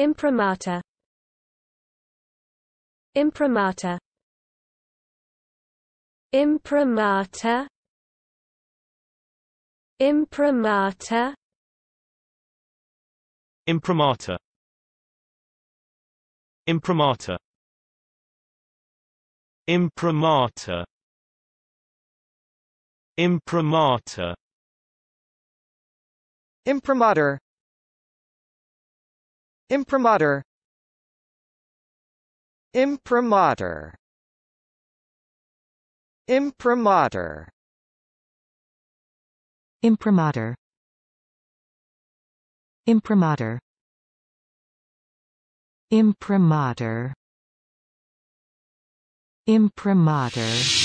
Imprimatur Imprimatur Imprimatur Imprimatur Imprimatur Imprimatur Imprimatur Imprimatur Imprimatur Imprimatur Imprimatur Imprimatur Imprimatur Imprimatur Imprimatur Imprimatur